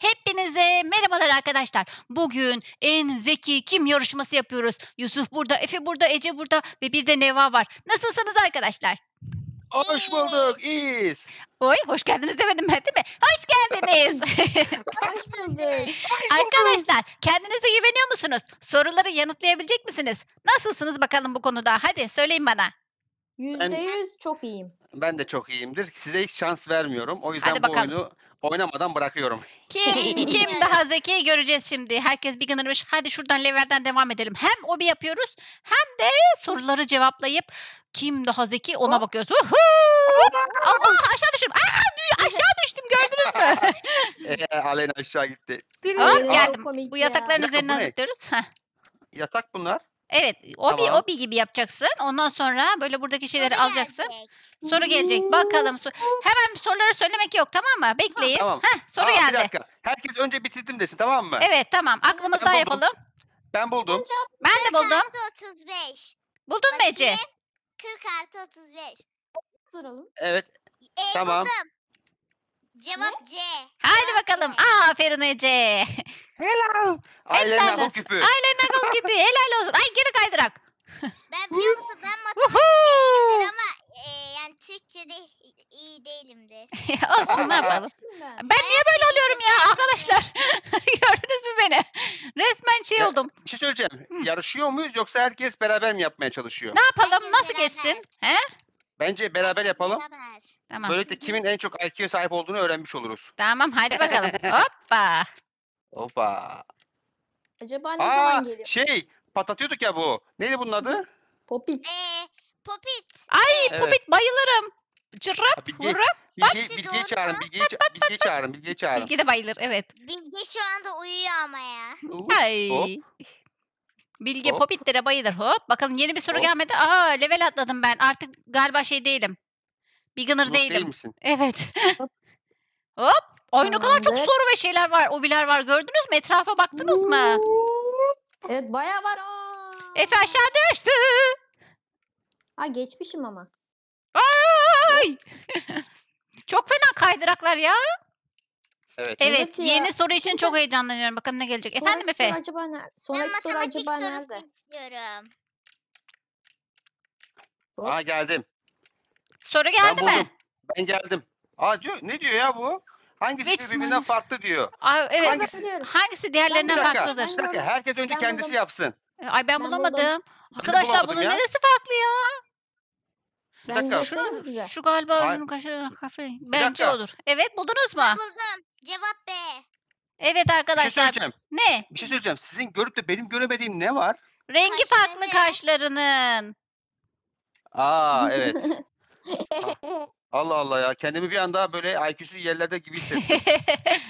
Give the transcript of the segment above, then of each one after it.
Hepinize merhabalar arkadaşlar. Bugün en zeki kim yarışması yapıyoruz. Yusuf burada, Efe burada, Ece burada ve bir de Neva var. Nasılsınız arkadaşlar? Hoş bulduk, iyiyiz. Oy, hoş geldiniz demedim ben değil mi? Hoş geldiniz. hoş bulduk. arkadaşlar, kendinize güveniyor musunuz? Soruları yanıtlayabilecek misiniz? Nasılsınız bakalım bu konuda? Hadi söyleyin bana. %100 ben, çok iyiyim. Ben de çok iyiyimdir. Size hiç şans vermiyorum. O yüzden Hadi bu oyunu Oynamadan bırakıyorum. Kim kim daha zeki göreceğiz şimdi. Herkes bir gınırmış. Hadi şuradan leverden devam edelim. Hem o bir yapıyoruz hem de soruları cevaplayıp kim daha zeki ona oh. bakıyoruz. Allah aşağı düştüm. Aa, aşağı düştüm gördünüz mü? ee, aşağı gitti. Hop geldim. Bu yatakların ya. üzerinden zıplıyoruz. Yatak bunlar. Evet o bir tamam. obi gibi yapacaksın. Ondan sonra böyle buradaki şeyleri Soru alacaksın. Gelecek. Soru gelecek. Bakalım. Sor Hemen soruları söylemek yok tamam mı? Bekleyin. Tamam. Heh, soru tamam, geldi. Bir dakika. Herkes önce bitirdim desin tamam mı? Evet tamam. Aklımızda ben yapalım. Ben buldum. Ben de buldum. 35. Buldun mu Ece? 40 artı 35. Soralım. Evet. E, tamam. Buldum. Cevap C. Haydi bakalım. Aferin Ece. Helal. Helal Ailenin olsun. akıl küpü. Ailenin akıl gibi. Helal olsun. Ay geri kaydırak. Ben biliyor musun ben matematiktir Woohoo! ama e, yani Türkçe'de i- iyi değilimdir. olsun ne yapalım. Ben niye böyle oluyorum ya arkadaşlar? Gördünüz mü beni? Resmen şey Ya- oldum. Bir şey söyleyeceğim. Yarışıyor muyuz yoksa herkes beraber mi yapmaya çalışıyor? Ne yapalım? Herkes Nasıl geçsin? He? Bence beraber yapalım. Beraber. Tamam. Böylelikle kimin en çok IQ'ya sahip olduğunu öğrenmiş oluruz. Tamam hadi bakalım. Hoppa. Hoppa. Acaba ne zaman geliyor? şey patlatıyorduk ya bu. Neydi bunun adı? Popit. Ee, Popit. Ay Evet. Popit bayılırım. Cırrap Bilgi- vurup. Bilgiyi, Hadi bilgiyi doğru. çağırın. Bilgiyi, ça- bilgiyi çağırın. Bilgiyi çağırın. Bilgi de bayılır evet. Bilge şu anda uyuyor ama ya. Hop, Ay. hop. Bilge popitlere bayılır hop. Bakalım yeni bir soru hop. gelmedi. Aa level atladım ben. Artık galiba şey değilim. Beginner Not değilim. Değil misin? Evet. hop. Oyun o kadar çok soru ve şeyler var. Obiler var. Gördünüz mü? Etrafa baktınız mı? Evet baya var. Aa. Efe aşağı düştü. Ha geçmişim ama. Ay! çok fena kaydıraklar ya. Evet. Evet. Matematik ya. Yeni soru için çok heyecanlanıyorum. Bakalım ne gelecek. Efendim Sonraki Efe. soru acaba nerede? Sonraki soru acaba nerede? Aa geldim. Soru Ben geldi mi? Ben geldim. Aa diyor, ne diyor ya bu? Hangisi Hiç birbirinden mi? farklı diyor. Aa, evet. Hangisi? Ben Hangisi diğerlerinden Bir farklıdır? dakika. Herkes önce Ben kendisi buldum. yapsın. Ay ben, Ben bulamadım. buldum. Arkadaşlar bunun ya. neresi farklı ya? Ben dakika. göstereyim size? Şu galiba Hayır. ürünün kaşarı kahverengi. Bence olur. Evet buldunuz mu? Buldum. Cevap B. Evet Bir şey arkadaşlar. ne? Bir şey söyleyeceğim. Sizin görüp de benim göremediğim ne var? Rengi Kaşları. farklı kaşlarının. Aa evet. Ah, Allah Allah ya. Kendimi bir anda böyle IQ'su yerlerde gibi hissettim.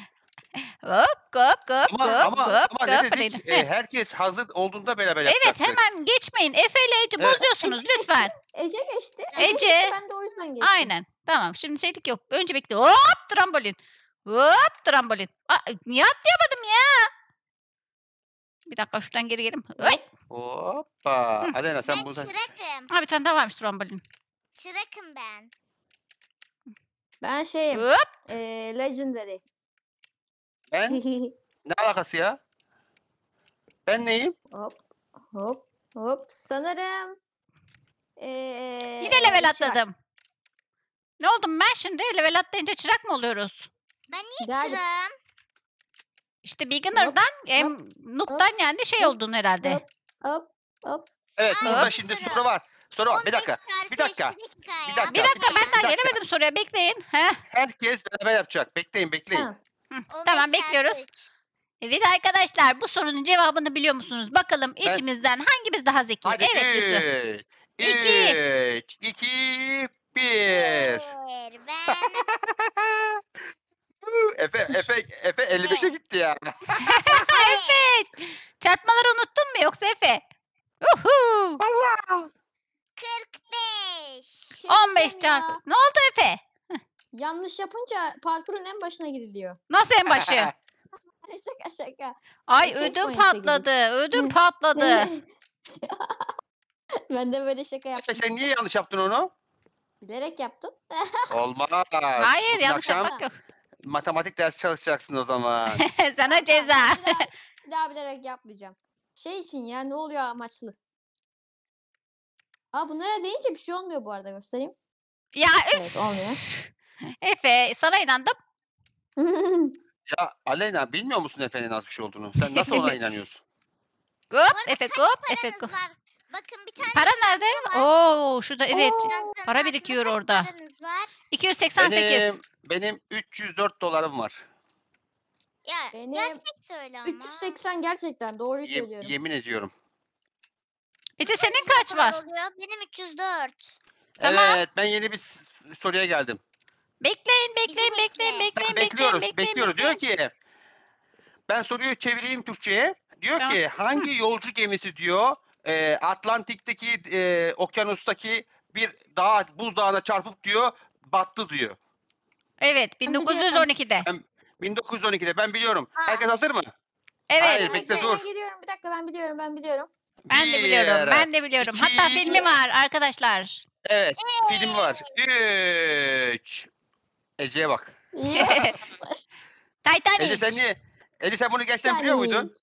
Hop hop hop Ama hop ama, hop ama ne dedik? Heh. E, herkes hazır olduğunda beraber Evet hemen geçmeyin. Efe ile Ece e, e, bozuyorsunuz Ece lütfen. geçti. Ece geçti. Ece. Geçti, ben de o yüzden geçtim. Aynen. Tamam şimdi şeylik yok. Önce bekle. Hop trambolin. Hop trambolin. niye atlayamadım ya? Bir dakika şuradan geri gelim. Ay, Hoppa. Hı. Alena sen Ben buradan... çırakım. Ha bir varmış trambolin. Çırakım ben. Ben şeyim. Hop. E, legendary. Ben? ne alakası ya? Ben neyim? Hop hop hop sanırım. Ee, Yine level çırak. atladım. Ne oldum ben şimdi? Level atlayınca çırak mı oluyoruz? Ben niye Galiba. çırağım? İşte beginner'dan hem noob'dan hop, yani şey hop, oldun herhalde. Hop hop hop. Evet Aa, burada hop. şimdi soru. soru var. Soru var. Bir dakika. Bir dakika. Bir dakika. Bir dakika. Ben daha gelemedim soruya. Bekleyin. Heh. Herkes beraber yapacak. Bekleyin bekleyin. Ha tamam bekliyoruz. Evet arkadaşlar bu sorunun cevabını biliyor musunuz? Bakalım Ben- içimizden hangimiz daha zeki? Hadi evet Yusuf. üç, İki. Üç, iki, bir. Efe, Efe, Efe 55'e gitti yani. Efe. Çarpmaları unuttun mu yoksa Efe? Uhu. Allah. 45. 15 çarpı. Ne oldu Efe? Yanlış yapınca parkurun en başına gidiliyor. Nasıl en başı? şaka şaka. Ay Check ödüm patladı. Gidiyor. Ödüm patladı. ben de böyle şaka yaptım. sen niye yanlış yaptın onu? Bilerek yaptım. Olmaz. Hayır Bugün yanlış yapmak yok. Matematik dersi çalışacaksın o zaman. Sana ceza. bir, daha, bir daha bilerek yapmayacağım. Şey için ya ne oluyor amaçlı. Aa bunlara deyince bir şey olmuyor bu arada göstereyim. Ya üf. Evet, olmuyor. Efe sana inandım. Ya Aleyna bilmiyor musun Efe'nin az bir şey olduğunu? Sen nasıl ona inanıyorsun? Hop Efe kaç hop Efe paranız Bakın bir tane Para nerede? var. Oo şurada evet. Oo. Para birikiyor orada. Paranız 288. Benim, benim 304 dolarım var. Ya Benim gerçek söyle ama. 380 gerçekten doğruyu Ye- söylüyorum. yemin ediyorum. Ece senin kaç var? Oluyor. Benim 304. Tamam. Evet ben yeni bir soruya geldim. Bekleyin, bekleyin, Bizi bekleyin, bekleyin, bekleyin, bekleyin, bekliyoruz, bekleyin, bekliyoruz. Bekleyin. Diyor ki, ben soruyu çevireyim Türkçe'ye. Diyor tamam. ki hangi yolcu gemisi diyor e, Atlantik'teki e, okyanustaki bir dağ buz dağına çarpıp diyor battı diyor. Evet 1912'de. 1912'de ben biliyorum. Ha. Herkes hazır mı? Evet. Hayır, bekle dur. Ben geliyorum bir dakika ben biliyorum ben biliyorum. Ben bir, de biliyorum ben de biliyorum. Iki, Hatta filmi var arkadaşlar. Evet, evet. film var. 3 Ece'ye bak. Titanic. Ece sen niye? Ece sen bunu gerçekten biliyor muydun?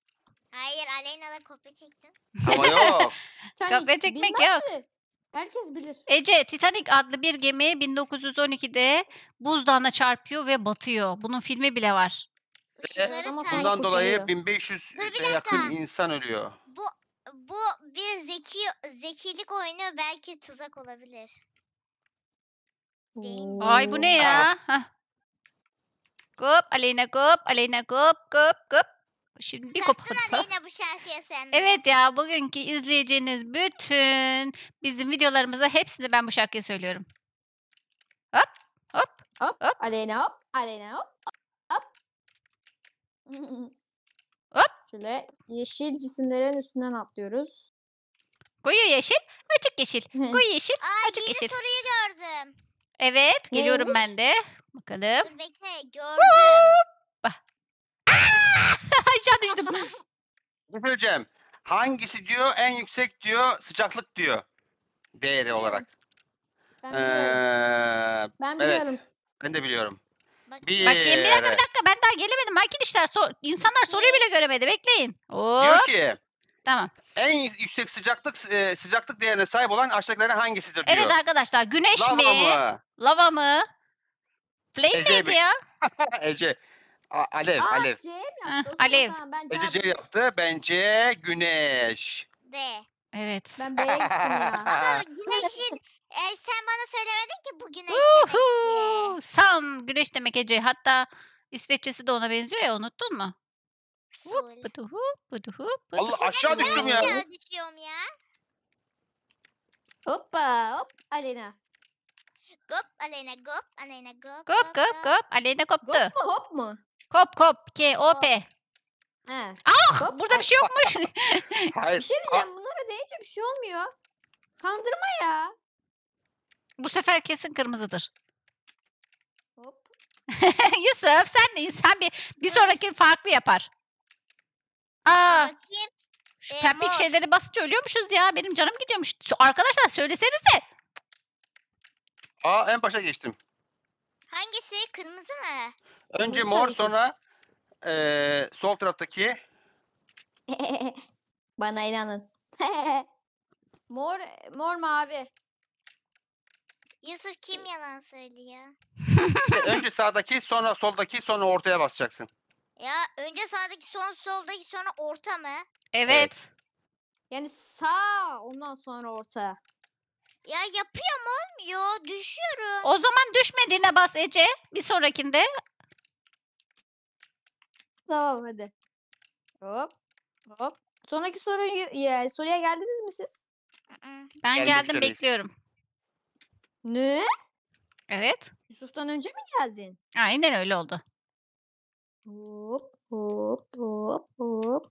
Hayır Aleyna'la kopya çektim. Ama yok. Titanic Kopya çekmek bilmez yok. mi? Herkes bilir. Ece, Titanic adlı bir gemi 1912'de buzdağına çarpıyor ve batıyor. Bunun filmi bile var. Işıkları Ama takip- Bundan dolayı 1500 yakın insan ölüyor. Bu bu bir zeki zekilik oyunu belki tuzak olabilir. Ay bu ne ya? Hah. Kup Aleyna kup Aleyna kup kup kup. Şimdi bir kop. Aleyna bu şarkıya sen. Evet ya bugünkü izleyeceğiniz bütün bizim videolarımızda hepsini ben bu şarkıyı söylüyorum. Hop hop hop hop. Aleyna hop Aleyna hop hop. hop. Şöyle yeşil cisimlerin üstünden atlıyoruz. Koyu yeşil, açık yeşil. Koyu yeşil, Aa, açık yeni yeşil. soruyu gördüm. Evet geliyorum Neymiş? ben de. Bakalım. Dur bekle gördüm. Ah! Aşağı düştüm. Şey söyleyeceğim. Hangisi diyor en yüksek diyor sıcaklık diyor. Değeri olarak. Ben biliyorum. Ee, Ben evet. biliyorum. Ben de biliyorum. Bir, Bakayım bir dakika bir dakika ben daha gelemedim. Arkadaşlar so insanlar soruyu bile göremedi. Bekleyin. Hop. Diyor ki tamam en yüksek sıcaklık e, sıcaklık değerine sahip olan aşağıdakilerden hangisidir diyor. Evet arkadaşlar güneş Lava mi? mı? Lava mı? Flame Ece neydi mi? ya? Ece. A- alev, Aa, alev. C mi Alev. ben Ece cevap C yaptı. Bence güneş. D. Evet. Ben B'ye gittim ya. Ama güneşin e, sen bana söylemedin ki bu güneş demek diye. Uhu! güneş demek Ece. Hatta İsveççesi de ona benziyor ya unuttun mu? Allah aşağı düştüm ya. Aşağı düşüyorum ya. Hoppa hop Alena. Gop Alena. gop Aleyna gop. Kop kop kop. Aleyna koptu. Hop mu hop mu? Kop kop. K O P. Ha. Ah Hop, burada bir şey yokmuş. Bir şey diyeceğim bunlara deyince bir şey olmuyor. Kandırma ya. Bu sefer kesin kırmızıdır. Hop. Yusuf sen de insan bir bir sonraki farklı yapar. Aa, Bakayım. şu Ee, pembik şeyleri basınca ölüyormuşuz ya. Benim canım gidiyormuş. Arkadaşlar söylesenize. Aa en başa geçtim. Hangisi? Kırmızı mı? Önce Bunu mor sonra eee, sol taraftaki Bana inanın. mor mor mavi. Yusuf kim yalan söylüyor? önce sağdaki sonra soldaki sonra ortaya basacaksın. Ya önce sağdaki son soldaki sonra orta mı? Evet. Yani sağ ondan sonra orta. Ya yapıyorum olmuyor. Düşüyorum. O zaman düşmediğine bas Ece. Bir sonrakinde. Tamam hadi. Hop. Hop. Sonraki soru, ya, soruya geldiniz mi siz? Ben Gelmek geldim bekliyorum. Ne? Evet. Yusuf'tan önce mi geldin? Aynen öyle oldu. Hop hop hop hop.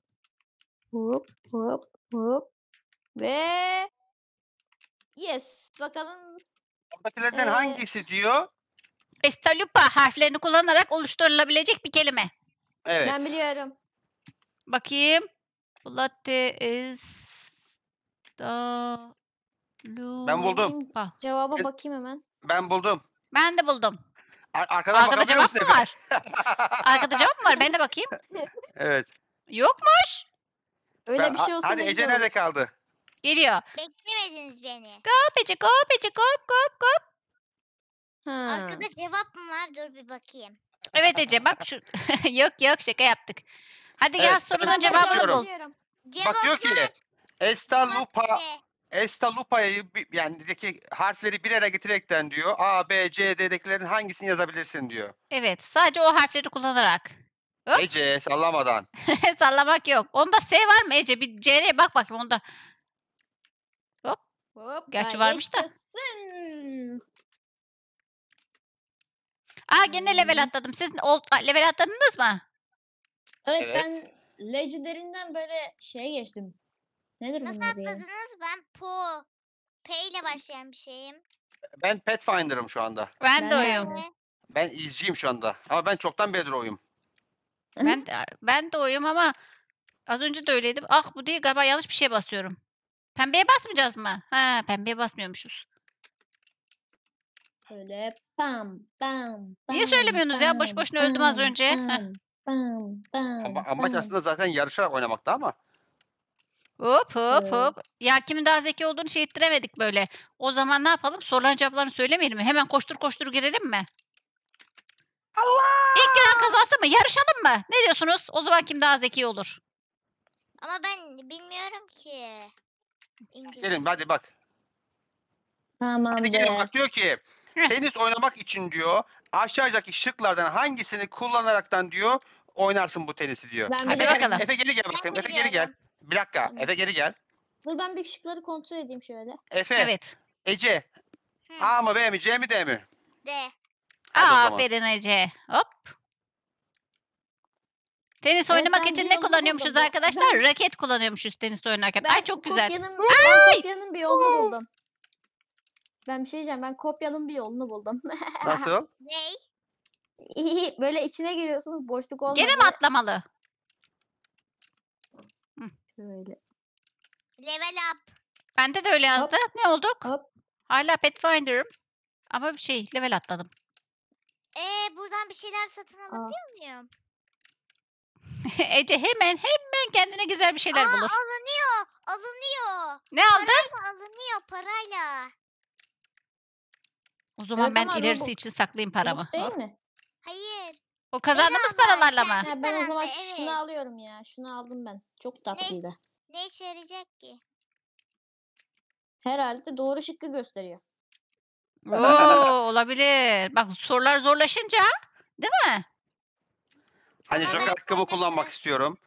Hop hop hop. Ve yes. Bakalım. Oradakilerden ee... hangisi diyor? Estalupa harflerini kullanarak oluşturulabilecek bir kelime. Evet. Ben biliyorum. Bakayım. Latte estalupa. Ben buldum. Cevaba bakayım hemen. Ben buldum. Ben de buldum. Arkadan Arkada cevap mı var? Arkada cevap mı var? Ben de bakayım. Evet. Yokmuş. Öyle Ben- bir şey olsun. Hadi Ece nerede kaldı? Geliyor. Beklemediniz beni. Kop Ece kop Ece kop kop. kop. Arkada cevap mı var? Dur bir bakayım. Evet Ece bak şu. yok yok şaka yaptık. Hadi gel Evet, sorunun cevabını bul. Cevap Bak diyor ki Estalupa C. Esta Lupa'yı yani deki harfleri bir araya getirekten diyor A, B, C, D'dekilerin hangisini yazabilirsin diyor. Evet, sadece o harfleri kullanarak. Hop, Ece sallamadan. sallamak yok. Onda S var mı Ece? Bir C'ye bak bakayım onda. Hoppa Gerçi varmış da. yaşasın. Aa gene level Hmm. atladım. Siz level atladınız mı? Evet, Evet. ben Legendary'nden böyle şeye geçtim. Nedir Nasıl bunun adı atladınız? Ben Po. P ile başlayan bir şeyim. Ben Pathfinder'ım şu anda. Ben de Ben oyum. de. Ben izciyim şu anda. Ama ben çoktan beridir oyum. Ben de, ben de oyum ama az önce de öyleydim. Ah bu değil galiba yanlış bir şey basıyorum. Pembeye basmayacağız mı? Ha pembeye basmıyormuşuz. Böyle bam bam Niye bam, söylemiyorsunuz ya? Boş boşuna öldüm az önce. Bam, bam, bam, Ama amaç bam. aslında zaten yarışarak oynamakta ama Hop hop ee, hop. Ya kimin daha zeki olduğunu şey ettiremedik böyle. O zaman ne yapalım? Soruların cevaplarını söylemeyelim mi? Hemen koştur koştur girelim mi? Allah! İlk giren kazansın mı? Yarışalım mı? Ne diyorsunuz? O zaman kim daha zeki olur? Ama ben bilmiyorum ki. İngiliz. Gelin hadi bak. Tamam. Hadi gelin bak diyor ki tenis oynamak için diyor aşağıdaki şıklardan hangisini kullanaraktan diyor oynarsın bu tenisi diyor. Ben Hadi bakalım. Efe geri gel bakayım. Efe geri gel. Bir dakika. Efe geri gel. Dur ben bir ışıkları kontrol edeyim şöyle. Efe, Evet. Ece. Hı. A mı B mi C mi D mi? D. Hadi Aferin Ece. Hop. Tenis Evet, oynamak için ne kullanıyormuşuz buldum. arkadaşlar? Raket kullanıyormuşuz tenis oynarken. Ay çok güzel. Kopyanın, ben kopyanın bir yolunu buldum. Ben bir şey diyeceğim. Ben kopyanın bir yolunu buldum. Nasıl? Ney? Böyle içine giriyorsunuz boşluk olmadı. Gene mi atlamalı? Şöyle. Level up. Bende de öyle yazdı. Hop. Ne olduk? Hop. Hala Pathfinder'ım. Ama bir şey level atladım. Ee, buradan bir şeyler satın ah. alabiliyor muyum? Ece hemen hemen kendine güzel bir şeyler Aa, bulur. Alınıyor. Alınıyor. Ne Parayla aldın? Alınıyor parayla. O zaman Evet ben ama bu- ilerisi için saklayayım paramı. değil mi? Hayır. O kazandığımız Ela, paralarla mı? Ha, ben o zaman Evet. şunu alıyorum ya. Şunu aldım ben. Çok tatlıydı. Ne işe yarayacak ki? Herhalde doğru şıkkı gösteriyor. Oo, olabilir. Bak sorular zorlaşınca değil mi? Hani Ama ben kullanmak istiyorum.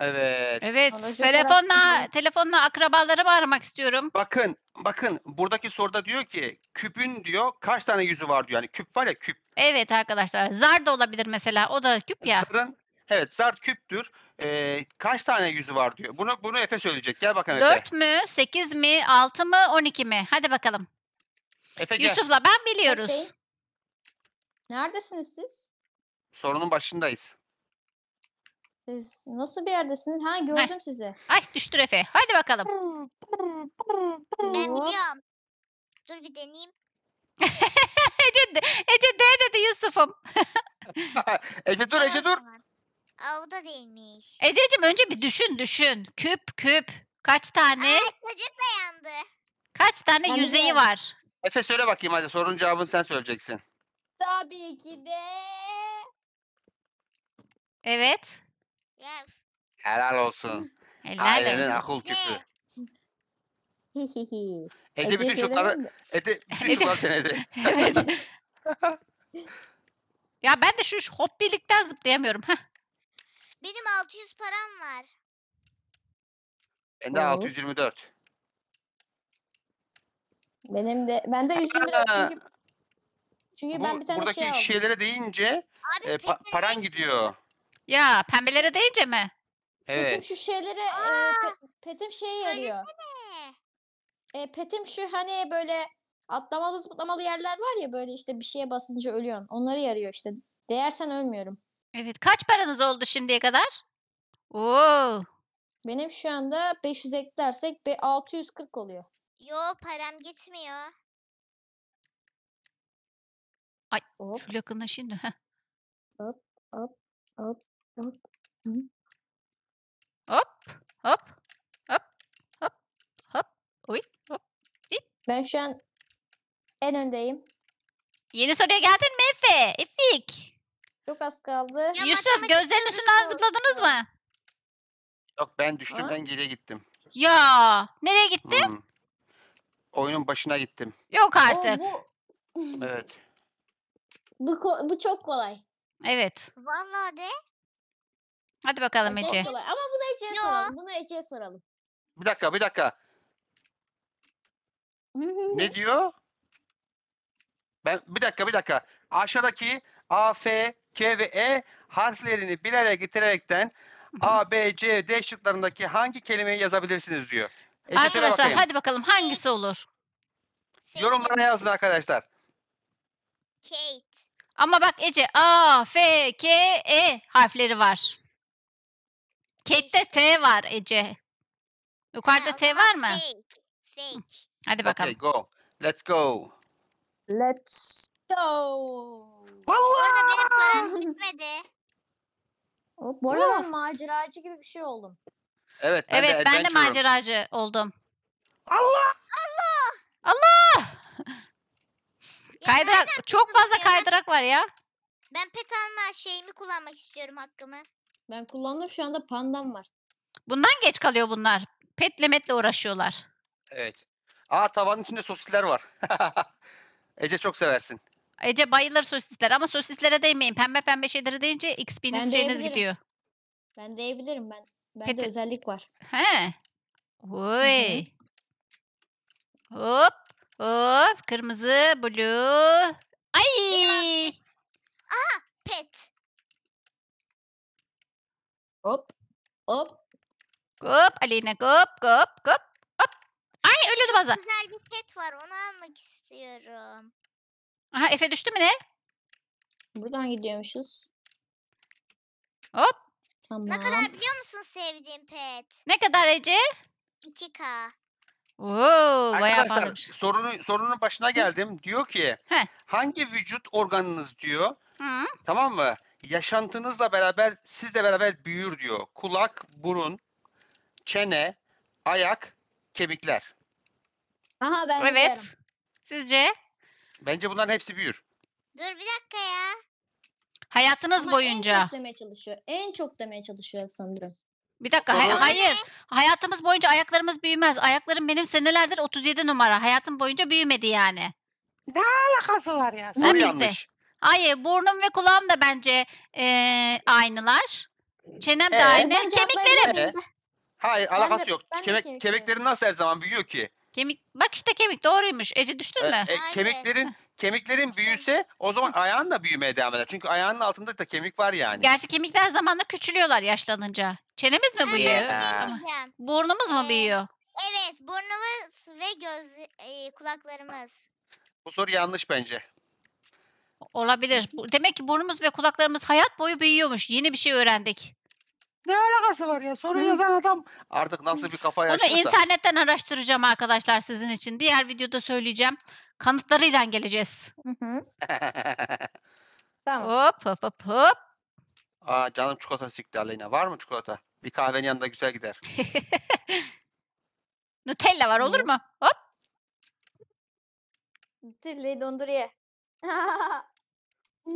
Evet. Evet. Telefonla telefonla akrabalarımı aramak istiyorum. Bakın, bakın buradaki soruda diyor ki küpün diyor kaç tane yüzü var diyor. Yani küp var ya küp. Evet arkadaşlar. Zar da olabilir mesela. O da küp ya. Zarın, evet zar küptür. Ee, kaç tane yüzü var diyor. Bunu bunu Efe söyleyecek. Gel bakalım Efe. 4 mü, 8 mi, 6 mı, 12 mi? Hadi bakalım. Efe Yusuf'la ben biliyoruz. Okey. Neredesiniz siz? Sorunun başındayız. Siz nasıl bir yerdesiniz? Ha gördüm Heh. sizi. Ay düştü Efe. Haydi bakalım. Ben biliyorum. Dur bir deneyeyim. Ece, Ece de dedi Yusuf'um. Ece dur Ece dur. Aa, o da değilmiş. Ececiğim önce bir düşün düşün. Küp küp. Kaç tane? Aa, çocuk da yandı. Kaç tane Ben yüzeyi biliyorum. var? Efe söyle bakayım hadi sorun cevabını sen söyleyeceksin. Tabii ki de Evet. Yap. Helal olsun. Helal Ailenin olsun. akıl küpü. Ece Ece bütün şutları söylemedi. Ece bütün Ece- şutları senedi. evet. ya ben de şu, şu hop birlikten zıplayamıyorum. Heh. Benim 600 param var. Bende Oo. 624. Benim de ben de 124 Aa. çünkü çünkü ben bir tane buradaki şey aldım. şeylere değince Abi e, pa- paran gidiyor. Ya pembelere değince mi? Petim şu şeylere e, pe- petim şey yarıyor. E, petim şu hani böyle atlamalı zıplamalı yerler var ya böyle işte bir şeye basınca ölüyorsun. Onları yarıyor işte. Değersen ölmüyorum. Evet. Kaç paranız oldu şimdiye kadar? Oo. Benim şu anda 500 eklersek 640 oluyor. Yo param gitmiyor. Ay Hop Şöyle şimdi. da. heh. hop. Hop. Hop. Hop. Hop. Hop. Hop. Oy. Hop. İp. Ben şu an en öndeyim. Yeni soruya geldin mi Efe? Efik. Çok az kaldı. Ya Yusuf gözlerin üstünden zıpladınız mı? Yok ben düştüm ben geriye gittim. Ya nereye gittin? Hmm. Oyunun başına gittim. Yok artık. Oo, bu... Evet. Bu, bu çok kolay. Evet. Vallahi de. Hadi bakalım Ece. Ama bunu Ece'ye Yo. soralım. Bunu Ece'ye soralım. Bir dakika bir dakika. Ne diyor? Ben bir dakika bir dakika. Aşağıdaki A, F, K ve E harflerini bilerek getirerekten A, B, C, D şıklarındaki hangi kelimeyi yazabilirsiniz diyor. Ece Arkadaşlar bakayım. hadi bakalım hangisi olur? Yorumlara yazın arkadaşlar. Kate. Ama bak Ece A, F, K, E harfleri var. Kate'de T var Ece. Yukarıda T var mı? Fake. Hadi bakalım. Okay, go. Let's go. Let's go. Vallahi. Orada benim param gitmedi. Oh, bu arada ben maceracı gibi bir şey oldum. Evet ben evet, de, ben de maceracı oldum. Allah! Allah! Allah! kaydırak, çok fazla kaydırak var ya. Ben pet alma şeyimi kullanmak istiyorum hakkımı. Ben kullandım şu anda pandam var. Bundan geç kalıyor bunlar. Petlemetle uğraşıyorlar. Evet. Aa tavanın içinde sosisler var. Ece çok seversin. Ece bayılır sosisler ama sosislere değmeyin. Pembe pembe şeyleri deyince Ben XP'niz şeyiniz gidiyor. Ben deyebilirim ben. Bende de özellik var. He. Oy. Hop. Hop. Kırmızı, blue. Ay. Pet. Hop. Hop. Hop Aleyna hop hop hop hop. Ay ölüyordu bazen. Güzel bir pet var onu almak istiyorum. Aha Efe düştü mü ne? Buradan gidiyormuşuz. Hop. Tamam. Ne kadar biliyor musun sevdiğim pet? Ne kadar Ece? 2K. Oo, Arkadaşlar sorunu, sorunun başına geldim. Diyor ki Heh. hangi vücut organınız diyor. Hı. Tamam mı? yaşantınızla beraber sizle beraber büyür diyor. Kulak, burun, çene, ayak, kemikler. Aha ben evet. biliyorum. Sizce? Bence bunların hepsi büyür. Dur bir dakika ya. Hayatınız Ama boyunca. en çok demeye çalışıyor. En çok demeye çalışıyor sanırım. Bir dakika hay- hayır. Hayatımız boyunca ayaklarımız büyümez. Ayaklarım benim senelerdir 37 numara. Hayatım boyunca büyümedi yani. Ne alakası var ya? Ne Tabii yanlış? Ay, burnum ve kulağım da bence e, aynılar. Çenem de Ee? aynı. Kemiklerim. Hayır alakası yok. ben de Kemik, kemiklerin nasıl her zaman büyüyor ki? Kemik. Bak işte kemik doğruymuş. Ece düştün e, mü? Ee, e, kemiklerin kemiklerin büyüse o zaman ayağın da büyümeye devam eder. Çünkü ayağının altında da kemik var yani. Gerçi kemikler zamanla küçülüyorlar yaşlanınca. Çenemiz mi büyüyor? Evet. Burnumuz mu büyüyor? Evet burnumuz ve göz e, kulaklarımız. Bu soru yanlış bence. Olabilir. Demek ki burnumuz ve kulaklarımız hayat boyu büyüyormuş. Yeni bir şey öğrendik. Ne alakası var ya? Soru yazan adam artık nasıl bir kafa yaşıyorsa. Bunu internetten araştıracağım arkadaşlar sizin için. Diğer videoda söyleyeceğim. Kanıtlarıyla geleceğiz. tamam. Hop hop hop hop. Aa, canım çikolata sikti Aleyna. Var mı çikolata? Bir kahvenin yanında güzel gider. Nutella var olur mu? Hop. Dilli donduruyor.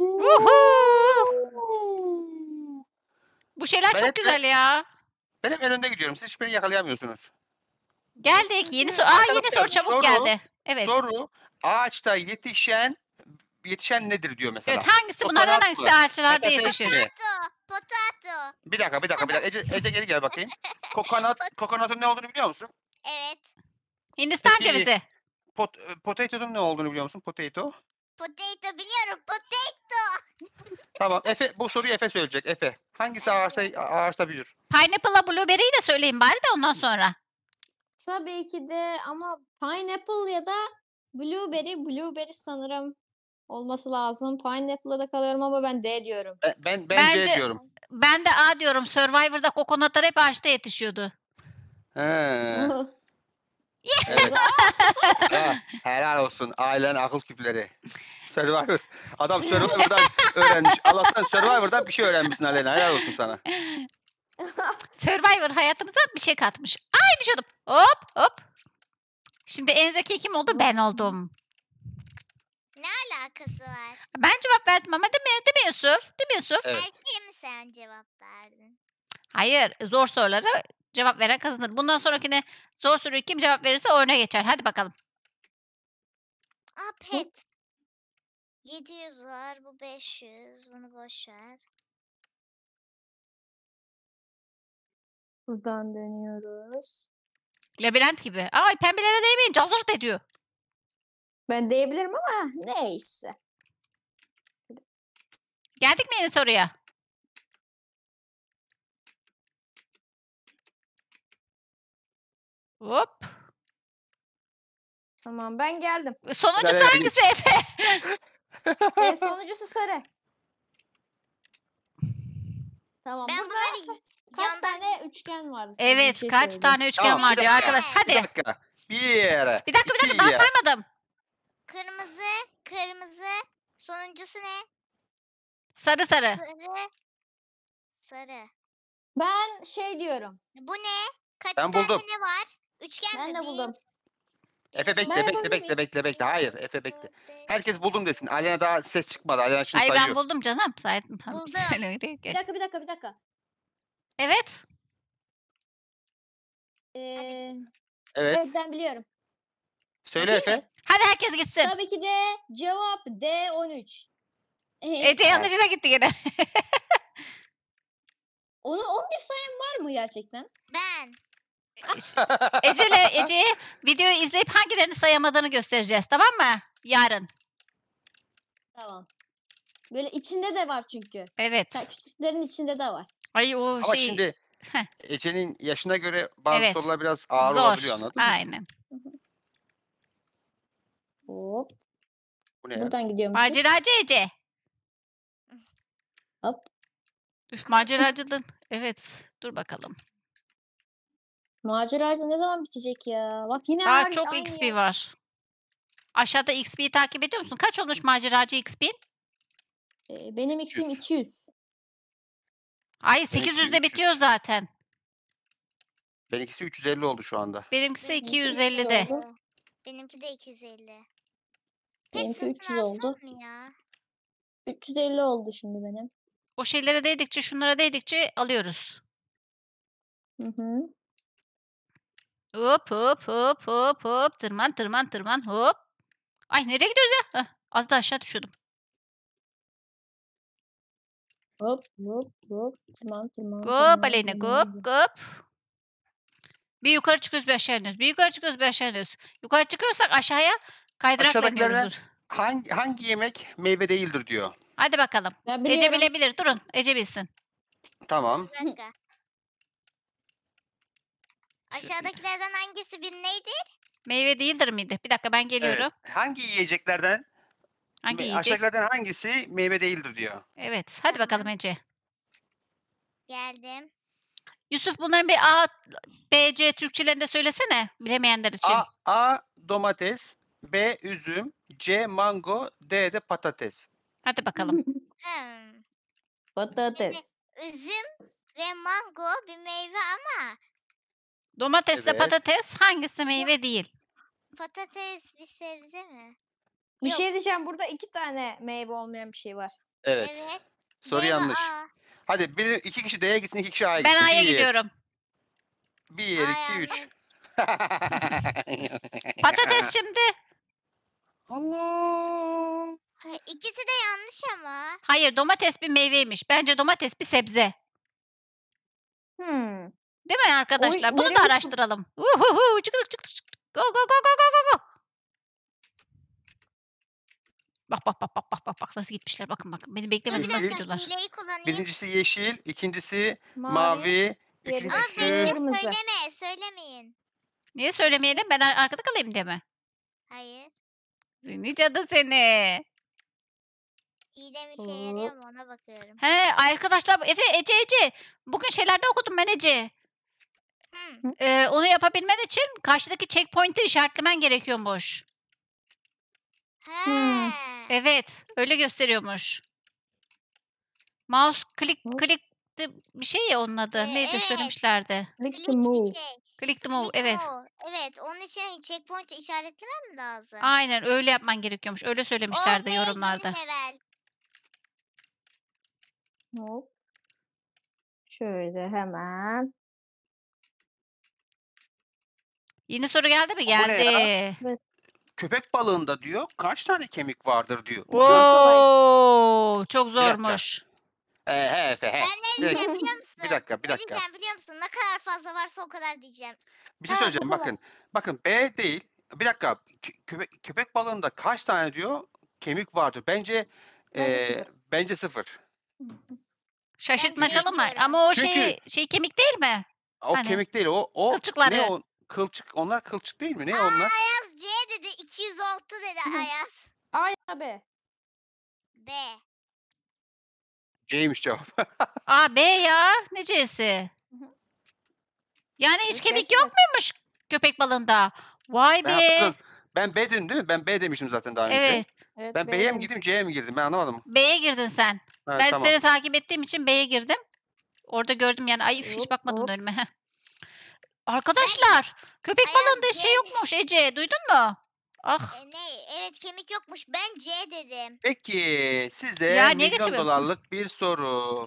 Bu şeyler Ben çok güzel ya. Ben hep en önde gidiyorum. Siz hiç beni yakalayamıyorsunuz. Geldik. Yeni soru. Aa yeni soru çabuk Soru- geldi. Evet. Soru ağaçta yetişen yetişen nedir diyor mesela. Evet hangisi bunlardan hangisi mı? ağaçlarda yetişir? Potato. Potato. Bir dakika bir dakika bir dakika. Ece, Ece geri gel bakayım. Kokonat, kokonatın ne olduğunu biliyor musun? Evet. Hindistan Peki. cevizi. Pot, e, potato'nun ne olduğunu biliyor musun? Potato. Potato biliyorum potato. tamam Efe bu soruyu Efe söyleyecek Efe. Hangisi ağaçta, ağaçta büyür? Pineapple'la blueberry'i de söyleyin bari de ondan sonra. Tabii ki de ama pineapple ya da blueberry blueberry sanırım olması lazım. Pineapple'a da kalıyorum ama ben D diyorum. Ben, ben, ben Bence, C diyorum. Ben de A diyorum. Survivor'da kokonatlar hep ağaçta yetişiyordu. He. Evet. ha, ah, helal olsun ailen akıl küpleri. Survivor. Adam Survivor'dan öğrenmiş. Allah'tan Survivor'dan bir şey öğrenmişsin Alena. Helal olsun sana. Survivor hayatımıza bir şey katmış. Ay düşüyordum. Hop hop. Şimdi en zeki kim oldu? Ben oldum. Ne alakası var? Ben cevap verdim ama değil mi? Değil mi Yusuf? Değil mi Yusuf? Evet. Her mi sen cevap verdin? Hayır. Zor sorulara Cevap veren kazanır. Bundan sonrakine zor soruyu kim cevap verirse oyuna geçer. Hadi bakalım. Aa 700 var. Bu 500. Bunu boş ver. Buradan dönüyoruz. Labirent gibi. Ay pembelere değmeyin. Cazırt ediyor. Ben diyebilirim ama neyse. Geldik mi yeni soruya? Hop. Tamam ben geldim. E, sonuncusu Helal hangisi Efe? e, sonuncusu sarı. Tamam Ben burada kaç tane üçgen var? Evet şey kaç tane üçgen Tamam, var diyor dakika. arkadaş. Bir Hadi. dakika. Bir, Bir dakika bir dakika daha saymadım. Kırmızı, kırmızı. Sonuncusu ne? Sarı sarı. Sarı. Sarı. Ben şey diyorum. Bu ne? Kaç Ben buldum. tane ne var? Üçgen Ben mi? de buldum. Efe bekle bekle bekle bekle bekle. Hayır Efe bekle. Herkes buldum desin. Alena daha ses çıkmadı. Alena şimdi Ay ben buldum canım. Zaten tam bir Buldum. sene Bir dakika bir dakika bir dakika. Evet. Ee, Evet. evet ben biliyorum. Söyle Değil Efe. mi? Hadi herkes gitsin. Tabii ki de cevap D13. Ece yanlışına gitti yine. Onu 11 sayım var mı gerçekten? Ben. Ecele, Ece'yi videoyu izleyip hangilerini sayamadığını göstereceğiz tamam mı? Yarın. Tamam. Böyle içinde de var çünkü. Evet. küçüklerin içinde de var. Ay o Ama şey. şimdi Ece'nin yaşına göre bazı Evet. sorular biraz ağır Zor. olabiliyor anladın mı? Aynen. Hop. Bu ne ya? Buradan gidiyormuşuz. Maceracı Ece. Hop. Üf maceracılığın. Evet. Dur bakalım. Maceracı ne zaman bitecek ya? Bak yine Daha çok aynı XP yer. var. Aşağıda XP'yi takip ediyor musun? Kaç olmuş maceracı XP? Ee, benim XP'm 200. Ay 800 de bitiyor zaten. Benimkisi 350 oldu şu anda. Benimkisi 250 de. Benimki de 250. Benimki 300 oldu. 350 oldu şimdi benim. O şeylere değdikçe şunlara değdikçe alıyoruz. Hı hı. Hop hop hop hop hop. Tırman tırman tırman hop. Ay nereye gidiyoruz ya? Heh, az da aşağı düşüyordum. Hop hop hop. Tırman tırman. Hop Aleyna hop hop. Bir yukarı çıkıyoruz bir aşağı iniyoruz. Bir yukarı çıkıyoruz bir aşağı iniyoruz. Yukarı çıkıyorsak aşağıya kaydırakla Aşağıdakilerden iniyoruz. hangi, hangi yemek meyve değildir diyor. Hadi bakalım. Ece bilebilir. Durun. Ece bilsin. Tamam. Manga. Aşağıdakilerden hangisi bir nedir? Meyve değildir miydi? Bir dakika ben geliyorum. Evet. Hangi yiyeceklerden Hangi me- yiyecek? aşağıdakilerden hangisi meyve değildir diyor. Evet. Hadi bakalım Ece. Geldim. Yusuf bunların bir A, B, C Türkçelerini de söylesene bilemeyenler için. A, A domates, B üzüm, C mango, D de patates. Hadi bakalım. Hmm. Patates. Üzüm ve mango bir meyve ama Domatesle Evet. patates hangisi meyve değil? Patates bir sebze mi? Bir Yok. şey diyeceğim burada iki tane meyve olmayan bir şey var. Evet. Soru Değil yanlış. Hadi bir, iki kişi D'ye gitsin, iki kişi A'ya gitsin. Ben A'ya gidiyorum. Bir, iki, üç. Patates şimdi. Allah. İkisi de yanlış ama. Hayır domates bir meyveymiş. Bence domates bir sebze. Hmm. Değil mi arkadaşlar? Oy, Bunu da araştıralım. Uhuhu, çıktık çıktık çıktık. Go go go go go go go. Bak bak bak bak bak bak bak nasıl gitmişler bakın bakın. Beni beklemedim nasıl gidiyorlar. Birincisi yeşil, ikincisi mavi, mavi Aa, üçüncüsü... kırmızı. söyleme, söylemeyin. Niye söylemeyelim? Ben ar- arkada kalayım diye mi? Hayır. Seni cadı seni. İyi de bir şey yarıyor mu ona bakıyorum. He arkadaşlar Efe Ece Ece. Bugün şeylerde okudum ben Ece. Ee, onu yapabilmen için karşıdaki checkpoint'i işaretlemen gerekiyormuş. Hmm. Evet, öyle gösteriyormuş. Mouse click click the, bir şey ya onun adı. Ee, Neydi evet. söylemişlerdi. Click the move. Şey. Click the move, evet. Evet, onun için hani checkpoint işaretlemem mi lazım? Aynen, öyle yapman gerekiyormuş. Öyle söylemişlerdi Olmayı yorumlarda. Level. Hop. Şöyle hemen Yeni soru geldi mi? Geldi. Köpek balığında diyor kaç tane kemik vardır diyor. Oo, çok zormuş. Ee, he, he, he. Ben ne diyeceğim biliyor musun? Bir dakika, bir Ne dakika. diyeceğim biliyor musun? Ne kadar fazla varsa o kadar diyeceğim. Bir şey söyleyeceğim bakın. Bakın B değil. Bir dakika. Köpek, köpek balığında kaç tane diyor kemik vardır? Bence e, Bence eee, sıfır. bence sıfır. Şaşırtmacalı mı? Ama o şey, Çünkü- şey şey kemik değil mi? O Hani- kemik değil. O o Kılçıkları. ne o? Kılçık. Onlar kılçık değil mi? Ne Aa, onlar? Ayaz C dedi. 206 dedi Ayaz. A ya B. B. C'ymiş cevap. A B ya. Ne C'si? Yani hiç kemik yok muymuş köpek balığında? Vay be. Ben B dedim değil mi? Ben B demiştim zaten daha önce. Evet. Evet, Ben B'ye mi girdim C'ye mi girdim? Ben anlamadım. B'ye girdin sen. Ha, Ben tamam. seni takip ettiğim için B'ye girdim. Orada gördüm yani. Ay hiç bakmadım önüme. Arkadaşlar köpek balonda şey yokmuş Ece duydun mu? Ah E, ne? Evet kemik yokmuş. Ben C dedim. Peki size Ya, milyon geçemiyorum? dolarlık bir soru.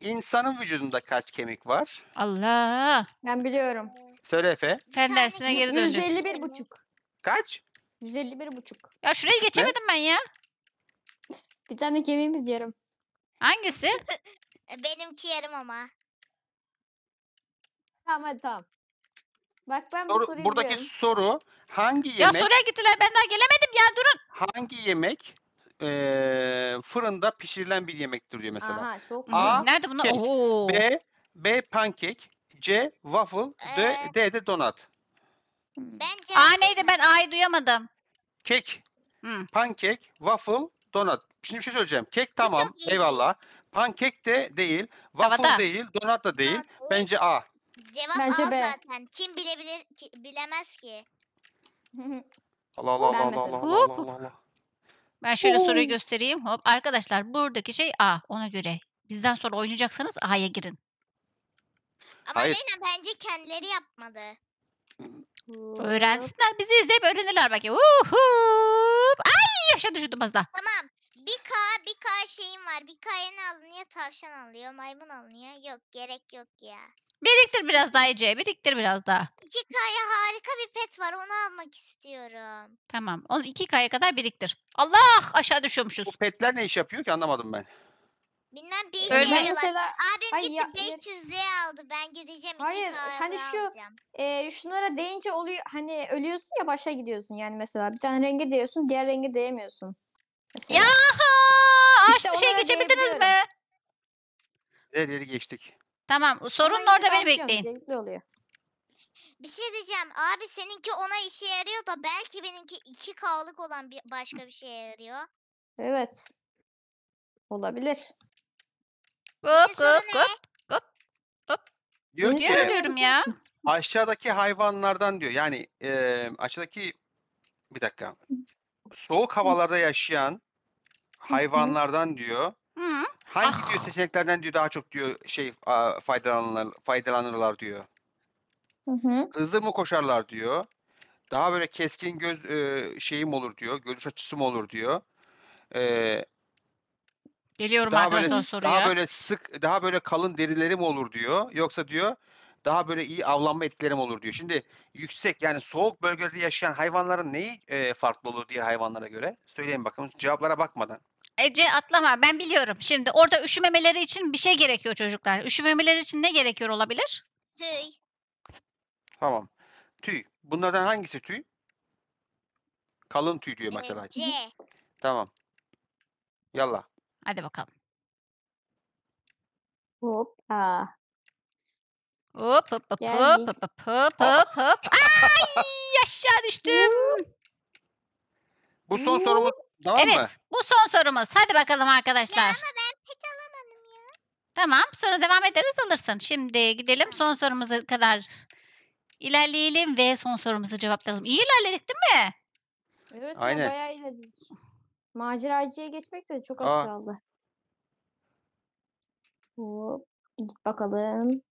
İnsanın vücudunda kaç kemik var? Allah. Ben biliyorum. Söyle Efe. Fen dersine geri döndük. 151 buçuk. Kaç? 151 buçuk. Ya şurayı geçemedim ben ya. Bir tane kemiğimiz yarım. Hangisi? Benimki yarım ama. Tamam hadi tamam. Bak ben bu soruyu buradaki biliyorum. soru hangi yemek? Ya yemek soruya gittiler ben daha gelemedim ya durun. hangi yemek eee, fırında pişirilen bir yemektir diyor mesela. Aha çok A, Nerede bunlar? kek, Oo. B B pankek, C waffle, D Ee, D de donat. Bence A neydi ben A'yı duyamadım. Kek, Hı. pankek, waffle, donat. Şimdi bir şey söyleyeceğim. Kek tamam, eyvallah. Pankek de değil, waffle Tavada. değil, donat da değil. Bence A. Cevap Bence al B. zaten. Kim bilebilir ki, bilemez ki. Allah Allah Allah Allah Allah Allah Ben şöyle Oo. soruyu göstereyim. Hop arkadaşlar buradaki şey A. Ona göre bizden sonra oynayacaksanız A'ya girin. Ama Hayır. Leyla bence kendileri yapmadı. Öğrensinler bizi izleyip öğrenirler belki. Uhu! Ay yaşa düşürdüm az daha. Tamam bir K, bir K şeyim var. Bir K'ya ne alınıyor? Tavşan alıyor, maymun alınıyor. Yok, gerek yok ya. Biriktir biraz daha Ece, biriktir biraz daha. 2K'ya harika bir pet var, onu almak istiyorum. Tamam, onu iki kaya kadar biriktir. Allah, aşağı düşüyormuşuz. Bu petler ne iş yapıyor ki anlamadım ben. Bilmem bir iş Ölme. Şey mesela... Abim Ay, gitti ya, 500 liraya aldı, ben gideceğim Hayır, hani şu alacağım. e, şunlara değince oluyor, hani ölüyorsun ya başa gidiyorsun. Yani mesela bir tane renge değiyorsun, diğer renge değemiyorsun. Mesela. Ya işte ağaçlı şey geçebildiniz mi? Evet, yeri geçtik. Tamam sorunun orada beni bekleyin. Zevkli oluyor. Bir şey diyeceğim. Abi seninki ona işe yarıyor da belki benimki iki klık olan bir başka bir şeye yarıyor. Evet. Olabilir. Hop hop hop. Diyor ki Görüyorum ya. aşağıdaki hayvanlardan diyor. Yani e, aşağıdaki bir dakika. Soğuk havalarda yaşayan Hayvanlardan diyor. Hı. Hangi ah. diyor seçeneklerden diyor daha çok diyor şey a, faydalanırlar, faydalanırlar diyor. Hızlı mı koşarlar diyor. Daha böyle keskin göz e, şeyim olur diyor. Görüş mı olur diyor. E, Geliyorum daha böyle arkadaşlar soruya. daha böyle sık daha böyle kalın derilerim olur diyor. Yoksa diyor daha böyle iyi avlanma etkilerim olur diyor. Şimdi yüksek yani soğuk bölgelerde yaşayan hayvanların neyi e, farklı olur diğer hayvanlara göre? Söyleyin bakalım cevaplara bakmadan. Ece atlama ben biliyorum. Şimdi orada üşümemeleri için bir şey gerekiyor çocuklar. Üşümemeleri için ne gerekiyor olabilir? Tüy. Tamam. Tüy. Bunlardan hangisi tüy? Kalın tüy diyor mesela. Ece Tamam. Yallah. Hadi bakalım. Hoppa. Hop hop hop hop hop hop hop hop hop. Ay aşağı düştüm. Bu son sorumuz Tamam evet, mı? bu son sorumuz. Hadi bakalım arkadaşlar. Ya ama ben pet alamadım ya. Tamam, sonra devam ederiz alırsın. Şimdi gidelim son sorumuza kadar ilerleyelim ve son sorumuzu cevaplayalım. İyi ilerledik değil mi? Evet, Aynen. Ya, bayağı ilerledik. Maceracıya geçmek de çok az Aa. kaldı. Hop, git bakalım.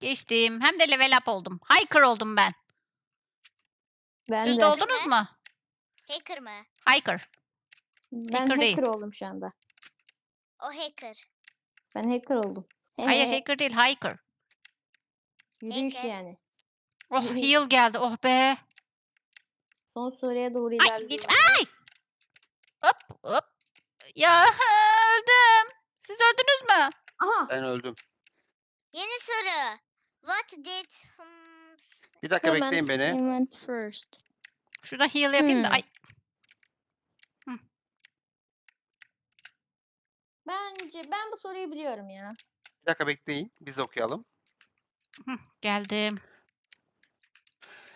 Geçtim. Hem de level up oldum. Hiker oldum ben. Ben Siz de, oldunuz mu? Hacker mı? Hiker. Ben hacker, hacker oldum şu anda. O hacker. Ben hacker oldum. Hayır hacker değil hiker. Yürüyüş hacker. yani. Oh heal geldi oh be. Son soruya doğru ilerliyorum. Ay, geç, ay! Hop hop. Ya öldüm. Siz öldünüz mü? Aha. Ben öldüm. Yeni soru. What did... Hmm, Bir dakika Hemen bekleyin beni. Event first. Şurada heal yapayım da. Hmm. Bence ben bu soruyu biliyorum ya. Bir dakika bekleyin. Biz okuyalım. Hı, geldim.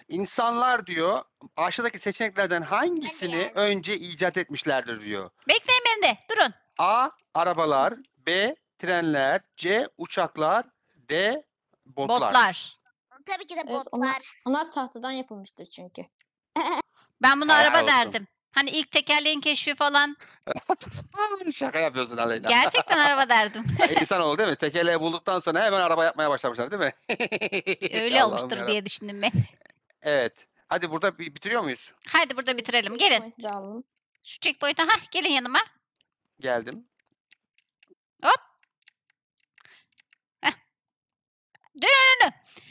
İnsanlar diyor aşağıdaki seçeneklerden hangisini önce icat etmişlerdir diyor. Bekleyin beni de. Durun. A. Arabalar. B. Trenler. C. Uçaklar. D. Botlar. Botlar. Tabii ki de Evet, botlar. onlar- Onlar tahtadan yapılmıştır çünkü. Ben bunu araba olsun. derdim. Hani ilk tekerleğin keşfi falan. Şaka yapıyorsun Aleyna. Gerçekten araba derdim. E, insan oldu değil mi? Tekerleği bulduktan sonra hemen araba yapmaya başlamışlar değil mi? Öyle olmuştur yarabbim. diye düşündüm ben. Evet. Hadi burada bitiriyor muyuz? Haydi burada bitirelim. Gelin. Checkpoint'i de alalım. Şu checkpoint'a. Hah gelin yanıma. Geldim.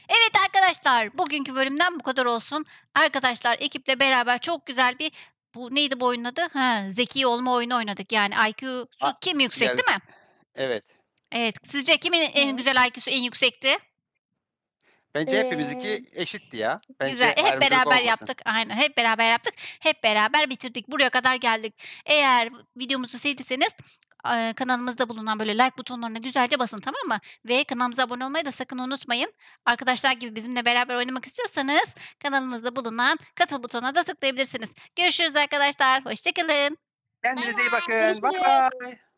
Evet arkadaşlar bugünkü bölümden bu kadar olsun. Arkadaşlar ekiple beraber çok güzel bir bu neydi bu oyunun adı? Ha, zeki olma oyunu oynadık. Yani IQ kim yüksek güzel. değil mi? Evet. Evet. Sizce kimin en güzel IQ'su en yüksekti? Bence ee... hepimizinki eşitti ya. Bence Güzel. E, hep beraber yaptık. Aynen. Hep beraber yaptık. Hep beraber bitirdik. Buraya kadar geldik. Eğer videomuzu sevdiyseniz kanalımızda bulunan böyle like butonlarına güzelce basın tamam mı? Ve kanalımıza abone olmayı da sakın unutmayın. Arkadaşlar gibi bizimle beraber oynamak istiyorsanız kanalımızda bulunan katıl butonuna da tıklayabilirsiniz. Görüşürüz arkadaşlar. Hoşçakalın. Kendinize iyi bakın. Bye bye.